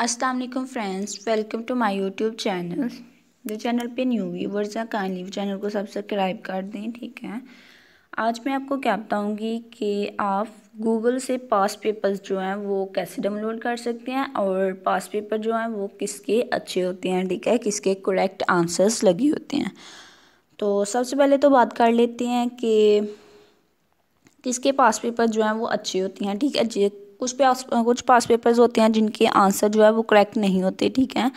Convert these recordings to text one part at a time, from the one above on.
Aslam friends welcome to my YouTube channel जो channel पे new viewers हैं काइंडली चैनल को सब्सक्राइब कर दें ठीक है आज मैं आपको क्या बताऊँगी कि आप गूगल से पास पेपर्स जो हैं वो कैसे डाउनलोड कर सकते हैं और पास पेपर जो हैं वो किसके अच्छे होते हैं ठीक है किसके करेक्ट आंसर्स लगे होते हैं तो सबसे पहले तो बात कर लेते हैं कि किसके पास पेपर जो हैं वो अच्छे होते हैं ठीक है कुछ पास कुछ पास पेपर्स होते हैं जिनके आंसर जो है वो करेक्ट नहीं होते ठीक है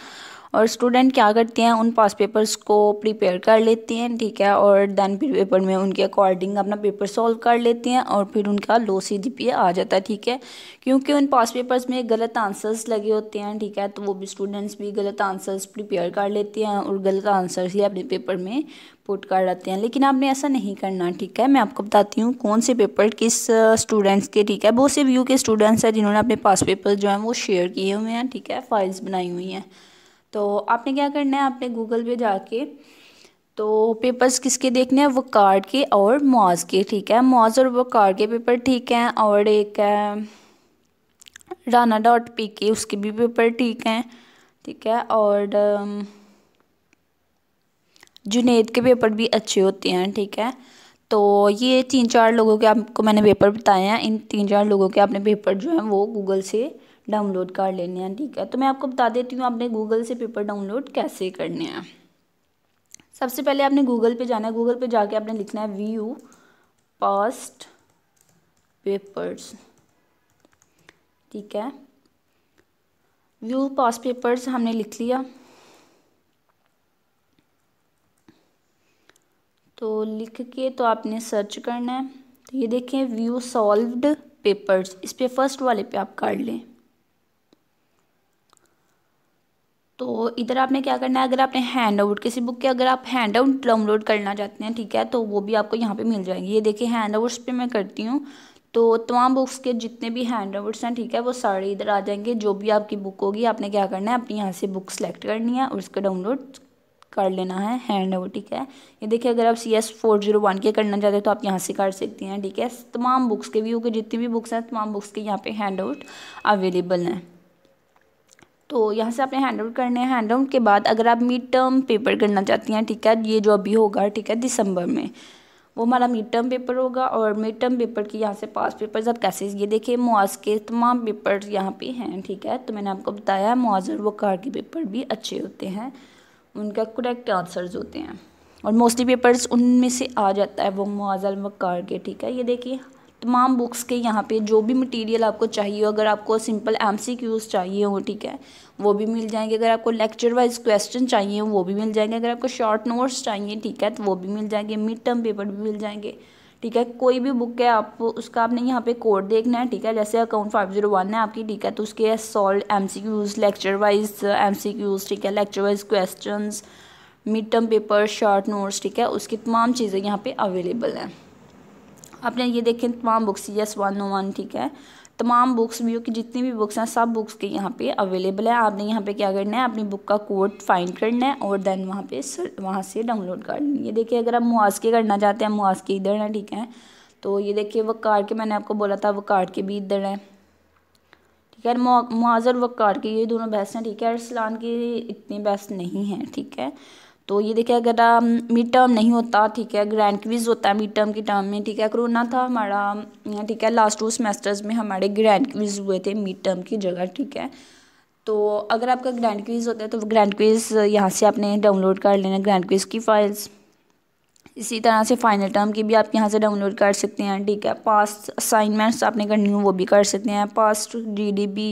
और स्टूडेंट क्या करते हैं उन पास पेपर्स को प्रिपेयर कर लेते हैं ठीक है और देन फिर पेपर में उनके अकॉर्डिंग अपना पेपर सॉल्व कर लेते हैं और फिर उनका लो सी आ जाता है ठीक है क्योंकि उन पास पेपर्स में गलत आंसर्स लगे होते हैं ठीक है तो वो भी स्टूडेंट्स भी गलत आंसर्स प्रिपेयर कर लेते हैं और गलत आंसर्स ही अपने पेपर में पुट कर लेते हैं लेकिन आपने ऐसा नहीं करना ठीक है मैं आपको बताती हूँ कौन से पेपर किस स्टूडेंट्स के ठीक है बहुत से व्यू के स्टूडेंट्स हैं जिन्होंने अपने पास पेपर जो हैं वो शेयर किए हुए हैं ठीक है फाइल्स बनाई हुई हैं तो आपने क्या करना है आपने गूगल पे जाके तो पेपर्स किसके देखने हैं वो कार्ड के और मॉज के ठीक है मॉज और वो कार्ड के पेपर ठीक हैं और एक है राना डॉट पी के उसके भी पेपर ठीक हैं ठीक है और जुनेद के पेपर भी अच्छे होते हैं ठीक है तो ये तीन चार लोगों के आपको मैंने पेपर बताए हैं इन तीन चार लोगों के आपने पेपर जो हैं वो गूगल से डाउनलोड कर लेने हैं ठीक है तो मैं आपको बता देती हूँ आपने गूगल से पेपर डाउनलोड कैसे करने हैं सबसे पहले आपने गूगल पे जाना है गूगल पे जाके आपने लिखना है वी यू पास्ट पेपर्स ठीक है व्यू पास पेपर्स हमने लिख लिया तो लिख के तो आपने सर्च करना है तो ये देखें व्यू सॉल्व्ड पेपर्स इस पे फर्स्ट वाले पे आप कर लें तो इधर आपने क्या करना है अगर आपने हैंड आउट किसी बुक के अगर आप हैंड आउट डाउनलोड करना चाहते हैं ठीक है तो वो भी आपको यहाँ पे मिल जाएंगी ये देखिए हैंड आउट्स पर मैं करती हूँ तो तमाम बुक्स के जितने भी हैंड आउट्स हैं ठीक है वो सारे इधर आ जाएंगे जो भी आपकी बुक होगी आपने क्या करना है अपनी यहाँ से बुक सेलेक्ट करनी है और उसका डाउनलोड कर लेना है हैंड आउट ठीक है ये देखिए अगर आप C S four zero one के करना चाहते हैं तो आप यहाँ से कर सकती हैं ठीक है तमाम बुक्स के हो गए जितनी भी बुक्स हैं तमाम बुक्स के यहाँ पे हैंड आउट अवेलेबल हैं तो यहाँ से आपने हैंड आउट करने हैं हैंड आउट के बाद अगर आप मिड टर्म पेपर करना चाहती हैं ठीक है ये जो अभी होगा ठीक है दिसंबर में वो हमारा मिड टर्म पेपर होगा और मिड टर्म पेपर की यहाँ से पास पेपर्स आप कैसे ये देखिए मुआज के तमाम पेपर्स यहाँ पे हैं ठीक है तो मैंने आपको बताया मुआज और वकार के पेपर भी अच्छे होते हैं उनका करेक्ट आंसर्स होते हैं और मोस्टली पेपर्स उनमें से आ जाता है वो मुआजल वकार के ठीक है ये देखिए तमाम बुक्स के यहाँ पे जो भी मटेरियल आपको चाहिए हो अगर आपको सिंपल एम चाहिए हो ठीक है वो भी मिल जाएंगे अगर आपको लेक्चर वाइज क्वेश्चन चाहिए वो भी मिल जाएंगे अगर आपको शॉर्ट नोट्स चाहिए ठीक है तो वो भी मिल जाएंगे मिड टर्म पेपर भी मिल जाएंगे ठीक है कोई भी बुक है आप उसका आपने यहाँ पे कोड देखना है ठीक है जैसे अकाउंट फाइव जीरो वन है आपकी ठीक है तो उसके solve M C Qs lecture wise M C Qs ठीक है lecture wise question mid term paper short notes ठीक है उसकी तमाम चीज़ें यहाँ पे अवेलेबल हैं आपने ये देखें तमाम books yes one O one ठीक है तमाम बुक्स व्यू की जितनी भी बुक्स हैं सब बुक्स के यहाँ पे अवेलेबल है आपने यहाँ पे क्या करना है अपनी बुक का कोड फाइंड करना है और देन वहाँ पे वहाँ से डाउनलोड कर लेनी ये देखिए अगर आप मुआसके करना चाहते हैं मुआसके इधर हैं ठीक है तो ये देखिए वकार के मैंने आपको बोला था वकार के भी इधर हैं ठीक है मुआजर वकार के ये दोनों बेस्ट हैं ठीक है अरसलान के इतने बेस्ट नहीं हैं ठीक है तो ये देखिए अगर मिड टर्म नहीं होता ठीक है ग्रैंड क्विज होता है मिड टर्म के टर्म में ठीक है कोरोना था हमारा ठीक है लास्ट टू सेमेस्टर्स में हमारे ग्रैंड क्विज हुए थे मिड टर्म की जगह ठीक है तो अगर आपका ग्रैंड क्विज होता है तो ग्रैंड क्विज यहाँ से आपने डाउनलोड कर लेना ग्रैंड क्विज की फाइल्स इसी तरह से फाइनल टर्म की भी आप यहाँ से डाउनलोड कर सकते हैं ठीक है पास्ट असाइनमेंट्स आपने करनी हो वो भी कर सकते हैं past D D B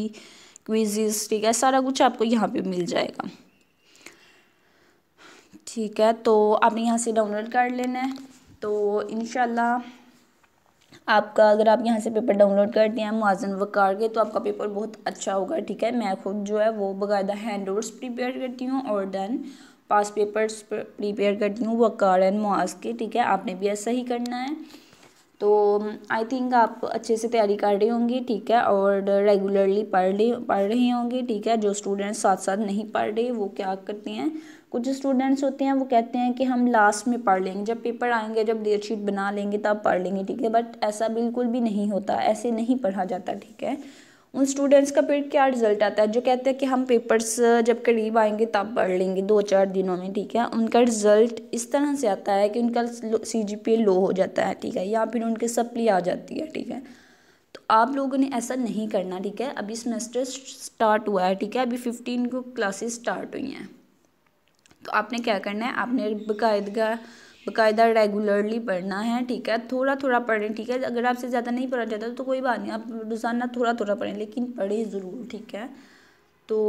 quizzes ठीक है सारा कुछ आपको यहाँ पे मिल जाएगा ठीक है तो आपने यहाँ से डाउनलोड कर लेना है तो इन आपका अगर आप यहाँ से पेपर डाउनलोड कर दिया है मुआजन वकार के तो आपका पेपर बहुत अच्छा होगा ठीक है मैं खुद जो है वो बाकायदा हैंड ओवर्स प्रिपेयर करती हूँ और देन पास पेपर्स प्रिपेयर करती हूँ वकार एंड मुआज के ठीक है आपने भी ऐसा ही करना है तो आई थिंक आप अच्छे से तैयारी कर रही होंगी ठीक है और रेगुलरली पढ़ रही पढ़ रही होंगी ठीक है जो स्टूडेंट्स साथ साथ नहीं पढ़ रहे वो क्या करते हैं कुछ स्टूडेंट्स होते हैं वो कहते हैं कि हम लास्ट में पढ़ लेंगे जब पेपर आएंगे जब डेट शीट बना लेंगे तब पढ़ लेंगे ठीक है बट ऐसा बिल्कुल भी नहीं होता ऐसे नहीं पढ़ा जाता ठीक है उन स्टूडेंट्स का फिर क्या रिजल्ट आता है जो कहते हैं कि हम पेपर्स जब करीब आएंगे तब पढ़ लेंगे दो चार दिनों में ठीक है उनका रिजल्ट इस तरह से आता है कि उनका सी जी पी लो हो जाता है ठीक है या फिर उनके सप्ली आ जाती है ठीक है तो आप लोगों ने ऐसा नहीं करना ठीक है अभी सेमेस्टर स्टार्ट हुआ है ठीक है अभी फिफ्टीन को क्लासेस स्टार्ट हुई हैं तो आपने क्या करना है आपने बाकायदगा बाकायदा रेगुलरली पढ़ना है ठीक है थोड़ा थोड़ा पढ़ें ठीक है अगर आपसे ज़्यादा नहीं पढ़ा जाता तो कोई बात नहीं आप रोज़ाना थोड़ा थोड़ा पढ़ें लेकिन पढ़ें ज़रूर ठीक है तो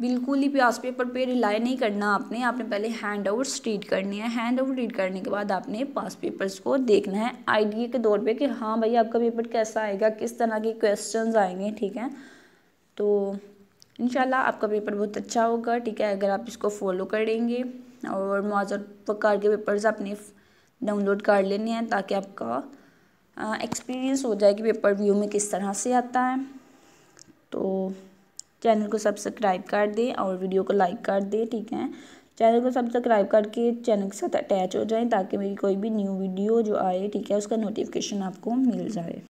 बिल्कुल ही प्यास पेपर पे रिलाई नहीं करना आपने आपने पहले हैंड आउट्स रीड करनी है हैंड आउट रीड करने के बाद आपने पास पेपर्स को देखना है आइडिया के तौर पे कि हाँ भाई आपका पेपर कैसा आएगा किस तरह के क्वेश्चंस आएंगे ठीक है तो इनशाला आपका पेपर बहुत अच्छा होगा ठीक है अगर आप इसको फॉलो करेंगे और मौजूद प्रकार के पेपर्स अपने डाउनलोड कर लेने हैं ताकि आपका एक्सपीरियंस हो जाए कि पेपर व्यू में किस तरह से आता है तो चैनल को सब्सक्राइब कर दें और वीडियो को लाइक कर दें ठीक है चैनल को सब्सक्राइब करके चैनल के साथ अटैच हो जाए ताकि मेरी कोई भी न्यू वीडियो जो आए ठीक है उसका नोटिफिकेशन आपको मिल जाए